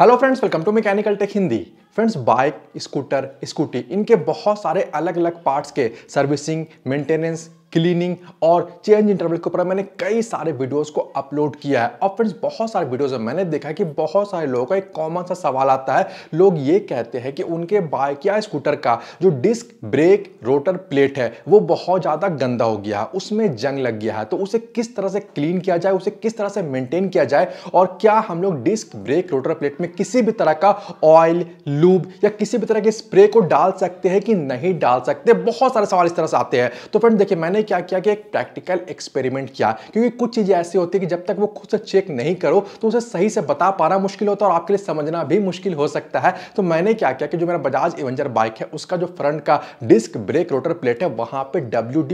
hello friends welcome to mechanical tech Hindi friends bike scooter scooty इनके बहुत सारे अलग अलग पार्ट्स के सर्विसिंग मेंटेनेंस क्लीनिंग और चेंज इंटरवल के ऊपर मैंने कई सारे वीडियोस को अपलोड किया है और फ्रेंड्स बहुत सारे वीडियोस में मैंने देखा है कि बहुत सारे लोगों का एक कॉमन सा सवाल आता है लोग ये कहते हैं कि उनके बाइक या स्कूटर का जो डिस्क ब्रेक रोटर प्लेट है वो बहुत ज़्यादा गंदा हो गया है उसमें जंग लग गया है तो उसे किस तरह से क्लीन किया जाए उसे किस तरह से मेनटेन किया जाए और क्या हम लोग डिस्क ब्रेक रोटर प्लेट में किसी भी तरह का ऑयल लूब या किसी भी तरह के स्प्रे को डाल सकते हैं कि नहीं डाल सकते बहुत सारे सवाल इस तरह से आते हैं तो फ्रेंड देखिए मैंने क्या किया कि एक प्रैक्टिकल एक्सपेरिमेंट किया क्योंकि कुछ चीज़ें ऐसी होती है कि जब तक वो खुद से चेक नहीं करो तो उसे सही से बता पाना मुश्किल होता है और आपके लिए समझना भी मुश्किल हो सकता है तो मैंने क्या किया कि जो मेरा बजाज एवेंजर बाइक है उसका जो फ्रंट का डिस्क ब्रेक रोटर प्लेट है वहां पर डब्ल्यू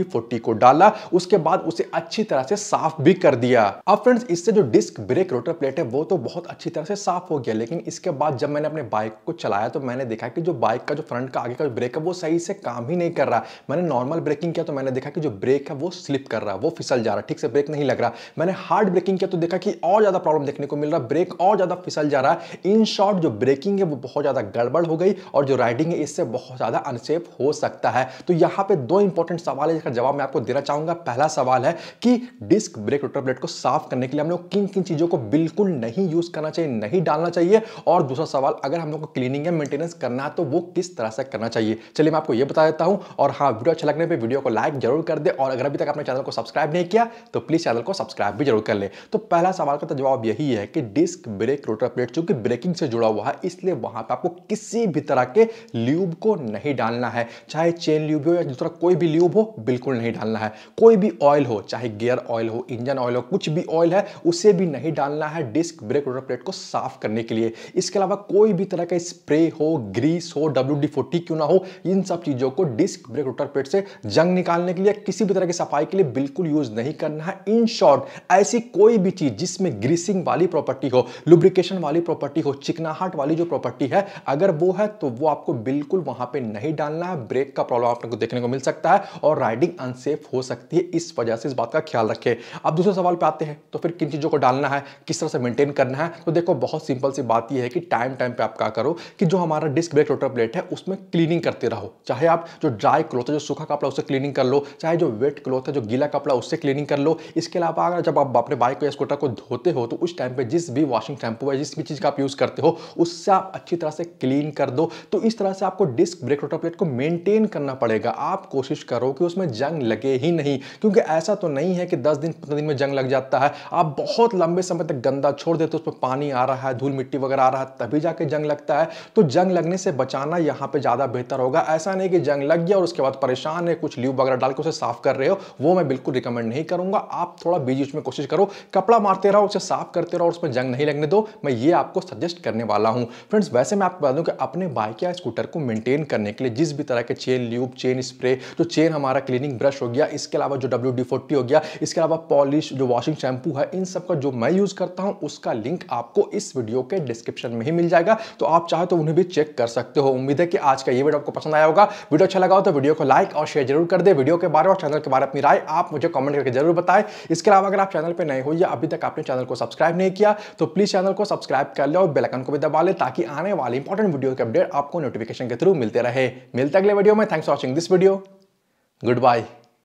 को डाला उसके बाद उसे अच्छी तरह से साफ भी कर दिया अब फ्रेंड्स इससे जो डिस्क ब्रेक रोटर प्लेट है वो तो बहुत अच्छी तरह से साफ हो गया लेकिन इसके बाद जब मैंने अपने बाइक को चलाया तो मैंने देखा कि जो बाइक का जो फ्रंट का आगे का ब्रेक है वो सही से काम ही नहीं कर रहा मैंने नॉर्मल ब्रेकिंग किया तो मैंने देखा कि जो ब्रेक है वो स्लिप कर रहा है वो फिसल जा रहा है ठीक से ब्रेक नहीं लग रहा मैंने हार्ड ब्रेकिंग किया तो देखा कि और ज़्यादा प्रॉब्लम देखने को मिल रहा ब्रेक और ज़्यादा फिसल जा रहा है इन शॉर्ट जो ब्रेकिंग है वो बहुत ज़्यादा गड़बड़ हो गई और जो राइडिंग है इससे बहुत ज़्यादा अनसेफ हो सकता है तो यहाँ पे दो इंपॉर्टेंट सवाल है जिसका जवाब मैं आपको देना चाहूंगा पहला सवाल है कि डिस्क ब्रेक रोटर ब्लेड को साफ करने के लिए हम लोग किन किन चीज़ों को बिल्कुल नहीं यूज़ करना चाहिए नहीं डालना चाहिए और दूसरा सवाल अगर हम लोग को क्लीनिंग या मेंटेनेंस करना है तो वो किस तरह से करना चाहिए चलिए मैं आपको ये बता देता हूँ और हाँ वीडियो अच्छा लगने पर वीडियो को लाइक जरूर कर दे और अगर अभी तक आपने चैनल को सब्सक्राइब नहीं किया तो प्लीज़ चैनल को सब्सक्राइब भी जरूर कर ले तो पहला सवाल का तो जवाब यही है कि डिस्क ब्रेक रोटर प्लेट चूंकि ब्रेकिंग से जुड़ा हुआ है इसलिए वहां पर आपको किसी भी तरह के ल्यूब को नहीं डालना है चाहे चेन ल्यूब हो या दूसरा कोई भी ल्यूब हो बिल्कुल नहीं डालना है कोई भी ऑयल हो चाहे गियर ऑयल हो इंजन ऑयल हो कुछ भी ऑयल है उसे भी नहीं डालना है डिस्क ब्रेक रोटर प्लेट को साफ करने के लिए इसके अलावा कोई भी तरह का स्प्रे हो ग्रीस हो डब्ल्यू क्यों ना हो इन सब चीज़ों को डिस्क ब्रेक रोटर प्लेट से जंग निकालने के लिए किसी भी तरह की सफाई के लिए बिल्कुल यूज नहीं करना है इन शॉर्ट ऐसी कोई भी चीज जिसमें ग्रीसिंग वाली प्रॉपर्टी हो लुब्रिकेशन वाली प्रॉपर्टी हो चिकनाहट वाली जो प्रॉपर्टी है अगर वो है तो वो आपको बिल्कुल वहां पर नहीं डालना है ब्रेक का प्रॉब्लम आपको देखने को मिल सकता है और राइडिंग अनसेफ हो सकती है इस वजह से इस बात का ख्याल रखें अब दूसरे सवाल पर आते हैं तो फिर किन चीज़ों को डालना है किस तरह से मेंटेन करना है तो देखो बहुत सिंपल सी बात यह है कि टाइम टाइम पे आप क्या करो कि जो हमारा डिस्क ब्रेक रोटर प्लेट है उसमें क्लीनिंग करते रहो चाहे आप जो ड्राई क्लोथ है जो सूखा कपड़ा उसे क्लीनिंग कर लो चाहे जो वेट क्लॉथ है जो गीला कपड़ा उससे क्लीनिंग कर लो इसके अलावा अगर जब आप अपने बाइक को या स्कूटर को धोते हो तो उस टाइम पर जिस भी वॉशिंग शैम्पू या जिस भी चीज़ का आप यूज़ करते हो उससे आप अच्छी तरह से क्लीन कर दो तो इस तरह से आपको डिस्क ब्रेक रोटर प्लेट को मेनटेन करना पड़ेगा आप कोशिश करो कि उसमें जंग लगे ही नहीं क्योंकि ऐसा तो नहीं है कि दस दिन पंद्रह दिन में जंग लग जाता है आप बहुत लंबे समय तक गंदा छोड़ देते हो उसमें पानी आ रहा है धूल मिट्टी वगैरह आ रहा है तभी जाके जंग लगता है तो जंग लगने से बचाना यहाँ पर ज़्यादा बेहतर होगा ऐसा नहीं कि जंग लग गया और उसके बाद परेशान है कुछ ल्यूब वगैरह डाल के उसे साफ साफ कर रहे हो वो मैं बिल्कुल रिकमेंड नहीं करूंगा आप थोड़ा बीजी उसमें कोशिश करो कपड़ा मारते रहो उसे साफ करते रहो उसमें जंग नहीं लगने दो मैं ये आपको सजेस्ट करने वाला हूँ फ्रेंड्स वैसे मैं आपको बता दूँ कि अपने बाइक या स्कूटर को मेनटेन करने के लिए जिस भी तरह के चेन ल्यूब चेन स्प्रे जो चेन हमारा क्लीनिंग ब्रश हो गया इसके अलावा जो डब्ल्यू हो गया इसके अलावा पॉलिश जो वॉशिंग शैम्पू है इन सब का जो मैं यूज़ करता हूँ उसका लिंक आपको इस वीडियो के डिस्क्रिप्शन में ही मिल जाएगा तो आप चाहे तो उन्हें भी चेक कर सकते हो उम्मीद है कि आज का ये वीडियो आपको पसंद आया होगा वीडियो अच्छा लगा हो तो वीडियो को लाइक और शेयर जरूर कर दे वीडियो के बारे में चैनल के बारे में अपनी राय आप मुझे कमेंट करके जरूर बताएं इसके अलावा अगर आप चैनल पर नए हो या अभी तक आपने चैनल को सब्सक्राइब नहीं किया तो प्लीज़ चैनल को सब्सक्राइब कर लें और बेलकन को भी दबा लें ताकि आने वाले इंपॉर्टेंट वीडियो के अपडेट आपको नोटिफिकेशन के थ्रू मिलते रहे मिलते अगले वीडियो में thanks for watching this video good bye